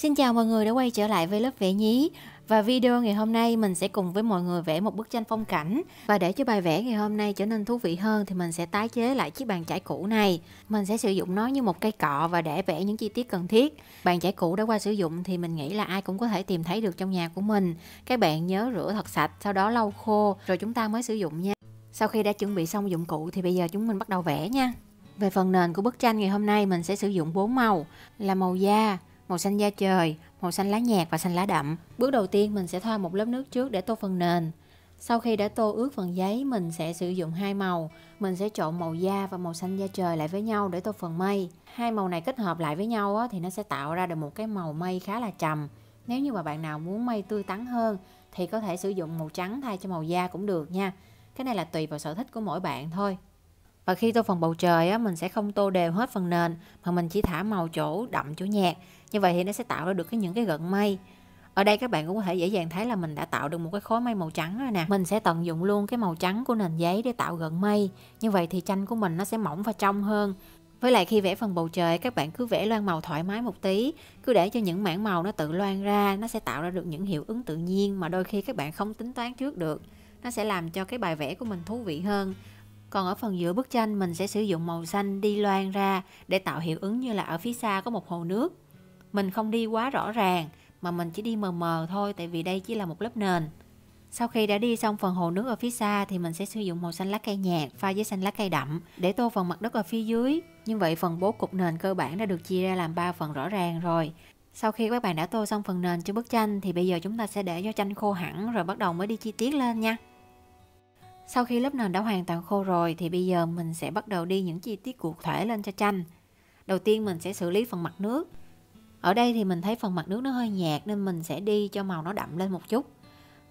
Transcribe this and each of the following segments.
Xin chào mọi người đã quay trở lại với lớp vẽ nhí và video ngày hôm nay mình sẽ cùng với mọi người vẽ một bức tranh phong cảnh và để cho bài vẽ ngày hôm nay trở nên thú vị hơn thì mình sẽ tái chế lại chiếc bàn chải cũ này mình sẽ sử dụng nó như một cây cọ và để vẽ những chi tiết cần thiết bàn chải cũ đã qua sử dụng thì mình nghĩ là ai cũng có thể tìm thấy được trong nhà của mình các bạn nhớ rửa thật sạch sau đó lau khô rồi chúng ta mới sử dụng nha sau khi đã chuẩn bị xong dụng cụ thì bây giờ chúng mình bắt đầu vẽ nha về phần nền của bức tranh ngày hôm nay mình sẽ sử dụng bốn màu là màu da, màu xanh da trời, màu xanh lá nhạt và xanh lá đậm. Bước đầu tiên mình sẽ thoa một lớp nước trước để tô phần nền. Sau khi đã tô ướt phần giấy, mình sẽ sử dụng hai màu. Mình sẽ trộn màu da và màu xanh da trời lại với nhau để tô phần mây. Hai màu này kết hợp lại với nhau thì nó sẽ tạo ra được một cái màu mây khá là trầm. Nếu như mà bạn nào muốn mây tươi tắn hơn thì có thể sử dụng màu trắng thay cho màu da cũng được nha. Cái này là tùy vào sở thích của mỗi bạn thôi và khi tô phần bầu trời á, mình sẽ không tô đều hết phần nền mà mình chỉ thả màu chỗ đậm chỗ nhạt như vậy thì nó sẽ tạo ra được cái những cái gợn mây ở đây các bạn cũng có thể dễ dàng thấy là mình đã tạo được một cái khối mây màu trắng rồi nè mình sẽ tận dụng luôn cái màu trắng của nền giấy để tạo gợn mây như vậy thì tranh của mình nó sẽ mỏng và trong hơn với lại khi vẽ phần bầu trời các bạn cứ vẽ loan màu thoải mái một tí cứ để cho những mảng màu nó tự loan ra nó sẽ tạo ra được những hiệu ứng tự nhiên mà đôi khi các bạn không tính toán trước được nó sẽ làm cho cái bài vẽ của mình thú vị hơn còn ở phần giữa bức tranh mình sẽ sử dụng màu xanh đi loan ra để tạo hiệu ứng như là ở phía xa có một hồ nước. Mình không đi quá rõ ràng mà mình chỉ đi mờ mờ thôi tại vì đây chỉ là một lớp nền. Sau khi đã đi xong phần hồ nước ở phía xa thì mình sẽ sử dụng màu xanh lá cây nhạt pha với xanh lá cây đậm để tô phần mặt đất ở phía dưới. Như vậy phần bố cục nền cơ bản đã được chia ra làm 3 phần rõ ràng rồi. Sau khi các bạn đã tô xong phần nền cho bức tranh thì bây giờ chúng ta sẽ để cho tranh khô hẳn rồi bắt đầu mới đi chi tiết lên nha. Sau khi lớp nền đã hoàn toàn khô rồi thì bây giờ mình sẽ bắt đầu đi những chi tiết cụ thể lên cho tranh. Đầu tiên mình sẽ xử lý phần mặt nước. Ở đây thì mình thấy phần mặt nước nó hơi nhạt nên mình sẽ đi cho màu nó đậm lên một chút.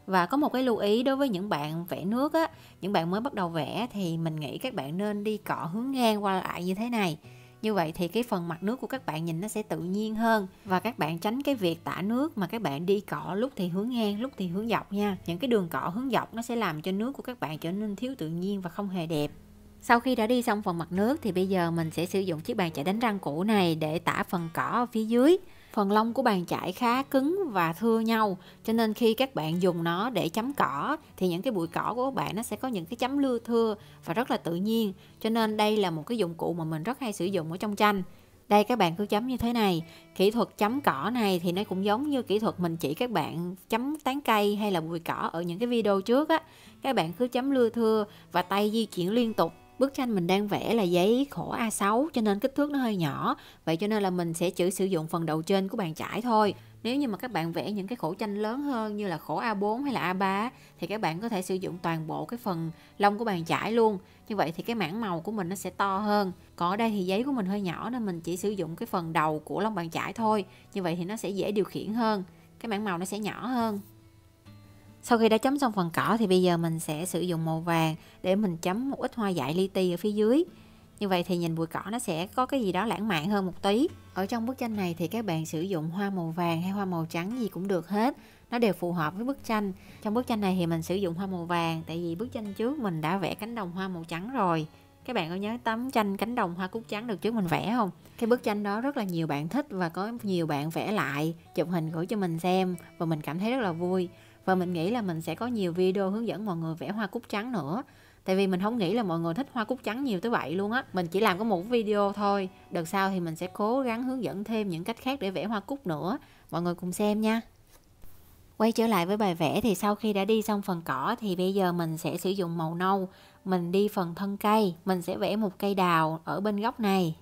Và có một cái lưu ý đối với những bạn vẽ nước á, những bạn mới bắt đầu vẽ thì mình nghĩ các bạn nên đi cọ hướng ngang qua lại như thế này như vậy thì cái phần mặt nước của các bạn nhìn nó sẽ tự nhiên hơn và các bạn tránh cái việc tả nước mà các bạn đi cọ lúc thì hướng ngang lúc thì hướng dọc nha những cái đường cọ hướng dọc nó sẽ làm cho nước của các bạn trở nên thiếu tự nhiên và không hề đẹp sau khi đã đi xong phần mặt nước thì bây giờ mình sẽ sử dụng chiếc bàn chải đánh răng cũ này để tả phần cỏ ở phía dưới phần lông của bàn chải khá cứng và thưa nhau cho nên khi các bạn dùng nó để chấm cỏ thì những cái bụi cỏ của các bạn nó sẽ có những cái chấm lưa thưa và rất là tự nhiên cho nên đây là một cái dụng cụ mà mình rất hay sử dụng ở trong tranh đây các bạn cứ chấm như thế này kỹ thuật chấm cỏ này thì nó cũng giống như kỹ thuật mình chỉ các bạn chấm tán cây hay là bụi cỏ ở những cái video trước á các bạn cứ chấm lưa thưa và tay di chuyển liên tục bức tranh mình đang vẽ là giấy khổ A6 cho nên kích thước nó hơi nhỏ vậy cho nên là mình sẽ chỉ sử dụng phần đầu trên của bàn chải thôi nếu như mà các bạn vẽ những cái khổ tranh lớn hơn như là khổ A4 hay là A3 thì các bạn có thể sử dụng toàn bộ cái phần lông của bàn chải luôn như vậy thì cái mảng màu của mình nó sẽ to hơn còn ở đây thì giấy của mình hơi nhỏ nên mình chỉ sử dụng cái phần đầu của lông bàn chải thôi như vậy thì nó sẽ dễ điều khiển hơn cái mảng màu nó sẽ nhỏ hơn sau khi đã chấm xong phần cỏ thì bây giờ mình sẽ sử dụng màu vàng để mình chấm một ít hoa dại li ti ở phía dưới. Như vậy thì nhìn bụi cỏ nó sẽ có cái gì đó lãng mạn hơn một tí. Ở trong bức tranh này thì các bạn sử dụng hoa màu vàng hay hoa màu trắng gì cũng được hết. Nó đều phù hợp với bức tranh. Trong bức tranh này thì mình sử dụng hoa màu vàng tại vì bức tranh trước mình đã vẽ cánh đồng hoa màu trắng rồi. Các bạn có nhớ tấm tranh cánh đồng hoa cúc trắng được trước mình vẽ không? Cái bức tranh đó rất là nhiều bạn thích và có nhiều bạn vẽ lại, chụp hình gửi cho mình xem và mình cảm thấy rất là vui và mình nghĩ là mình sẽ có nhiều video hướng dẫn mọi người vẽ hoa cúc trắng nữa tại vì mình không nghĩ là mọi người thích hoa cúc trắng nhiều tới vậy luôn á mình chỉ làm có một video thôi đợt sau thì mình sẽ cố gắng hướng dẫn thêm những cách khác để vẽ hoa cúc nữa mọi người cùng xem nha quay trở lại với bài vẽ thì sau khi đã đi xong phần cỏ thì bây giờ mình sẽ sử dụng màu nâu mình đi phần thân cây mình sẽ vẽ một cây đào ở bên góc này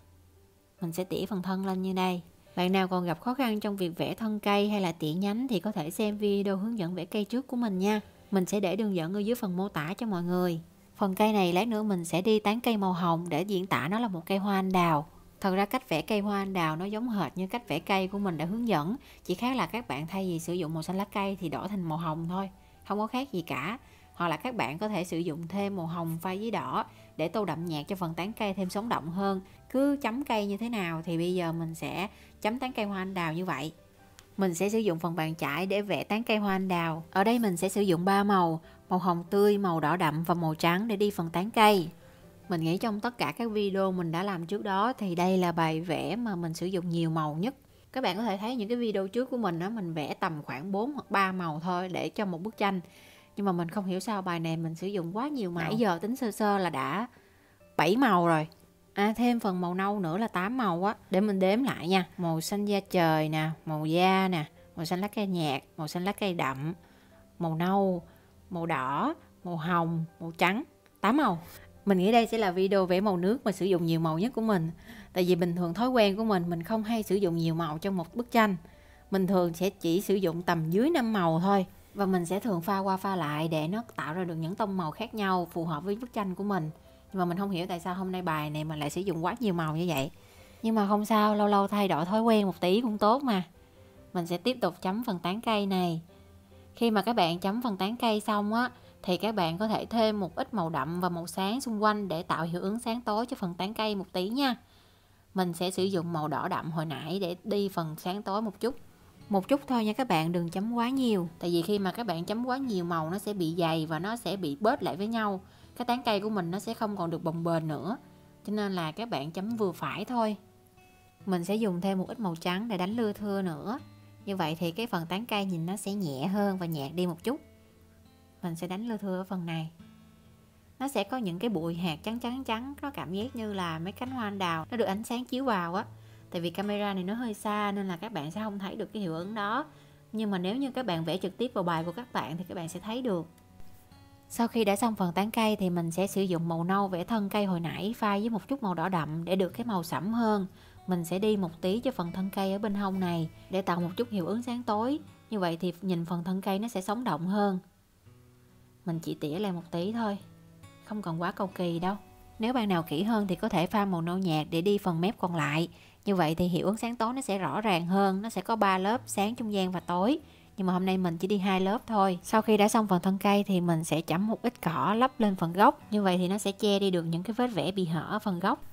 mình sẽ tỉa phần thân lên như đây bạn nào còn gặp khó khăn trong việc vẽ thân cây hay là tỉa nhánh thì có thể xem video hướng dẫn vẽ cây trước của mình nha. Mình sẽ để đường dẫn ở dưới phần mô tả cho mọi người. Phần cây này lát nữa mình sẽ đi tán cây màu hồng để diễn tả nó là một cây hoa anh đào. Thật ra cách vẽ cây hoa anh đào nó giống hệt như cách vẽ cây của mình đã hướng dẫn, chỉ khác là các bạn thay vì sử dụng màu xanh lá cây thì đổi thành màu hồng thôi, không có khác gì cả. Hoặc là các bạn có thể sử dụng thêm màu hồng pha với đỏ để tô đậm nhạt cho phần tán cây thêm sống động hơn cứ chấm cây như thế nào thì bây giờ mình sẽ chấm tán cây hoa anh đào như vậy mình sẽ sử dụng phần bàn chải để vẽ tán cây hoa anh đào ở đây mình sẽ sử dụng ba màu màu hồng tươi màu đỏ đậm và màu trắng để đi phần tán cây mình nghĩ trong tất cả các video mình đã làm trước đó thì đây là bài vẽ mà mình sử dụng nhiều màu nhất các bạn có thể thấy những cái video trước của mình đó mình vẽ tầm khoảng 4 hoặc 3 màu thôi để cho một bức tranh nhưng mà mình không hiểu sao bài này mình sử dụng quá nhiều màu nãy giờ tính sơ sơ là đã 7 màu rồi à, thêm phần màu nâu nữa là 8 màu á để mình đếm lại nha màu xanh da trời nè màu da nè màu xanh lá cây nhạt màu xanh lá cây đậm màu nâu màu đỏ màu hồng màu trắng 8 màu mình nghĩ đây sẽ là video vẽ màu nước mà sử dụng nhiều màu nhất của mình tại vì bình thường thói quen của mình mình không hay sử dụng nhiều màu trong một bức tranh mình thường sẽ chỉ sử dụng tầm dưới 5 màu thôi và mình sẽ thường pha qua pha lại để nó tạo ra được những tông màu khác nhau phù hợp với bức tranh của mình nhưng mà mình không hiểu tại sao hôm nay bài này mà lại sử dụng quá nhiều màu như vậy nhưng mà không sao lâu lâu thay đổi thói quen một tí cũng tốt mà mình sẽ tiếp tục chấm phần tán cây này khi mà các bạn chấm phần tán cây xong á thì các bạn có thể thêm một ít màu đậm và màu sáng xung quanh để tạo hiệu ứng sáng tối cho phần tán cây một tí nha mình sẽ sử dụng màu đỏ đậm hồi nãy để đi phần sáng tối một chút một chút thôi nha các bạn đừng chấm quá nhiều tại vì khi mà các bạn chấm quá nhiều màu nó sẽ bị dày và nó sẽ bị bớt lại với nhau cái tán cây của mình nó sẽ không còn được bồng bềnh nữa cho nên là các bạn chấm vừa phải thôi mình sẽ dùng thêm một ít màu trắng để đánh lưa thưa nữa như vậy thì cái phần tán cây nhìn nó sẽ nhẹ hơn và nhạt đi một chút mình sẽ đánh lưa thưa ở phần này nó sẽ có những cái bụi hạt trắng trắng trắng nó cảm giác như là mấy cánh hoa anh đào nó được ánh sáng chiếu vào á tại vì camera này nó hơi xa nên là các bạn sẽ không thấy được cái hiệu ứng đó nhưng mà nếu như các bạn vẽ trực tiếp vào bài của các bạn thì các bạn sẽ thấy được sau khi đã xong phần tán cây thì mình sẽ sử dụng màu nâu vẽ thân cây hồi nãy pha với một chút màu đỏ đậm để được cái màu sẫm hơn mình sẽ đi một tí cho phần thân cây ở bên hông này để tạo một chút hiệu ứng sáng tối như vậy thì nhìn phần thân cây nó sẽ sống động hơn mình chỉ tỉa lại một tí thôi không cần quá cầu kỳ đâu nếu bạn nào kỹ hơn thì có thể pha màu nâu nhạt để đi phần mép còn lại như vậy thì hiệu ứng sáng tối nó sẽ rõ ràng hơn nó sẽ có 3 lớp sáng trung gian và tối nhưng mà hôm nay mình chỉ đi hai lớp thôi sau khi đã xong phần thân cây thì mình sẽ chấm một ít cỏ lấp lên phần gốc như vậy thì nó sẽ che đi được những cái vết vẽ bị hở ở phần gốc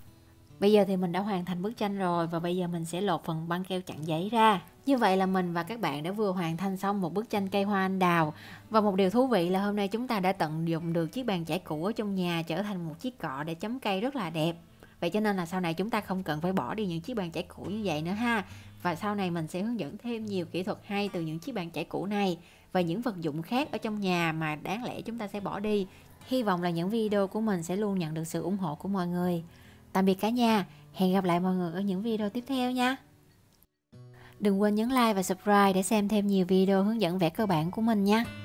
bây giờ thì mình đã hoàn thành bức tranh rồi và bây giờ mình sẽ lột phần băng keo chặn giấy ra như vậy là mình và các bạn đã vừa hoàn thành xong một bức tranh cây hoa anh đào và một điều thú vị là hôm nay chúng ta đã tận dụng được chiếc bàn chải cũ ở trong nhà trở thành một chiếc cọ để chấm cây rất là đẹp vậy cho nên là sau này chúng ta không cần phải bỏ đi những chiếc bàn chải cũ như vậy nữa ha và sau này mình sẽ hướng dẫn thêm nhiều kỹ thuật hay từ những chiếc bàn chải cũ này và những vật dụng khác ở trong nhà mà đáng lẽ chúng ta sẽ bỏ đi hy vọng là những video của mình sẽ luôn nhận được sự ủng hộ của mọi người tạm biệt cả nhà hẹn gặp lại mọi người ở những video tiếp theo nha đừng quên nhấn like và subscribe để xem thêm nhiều video hướng dẫn vẽ cơ bản của mình nha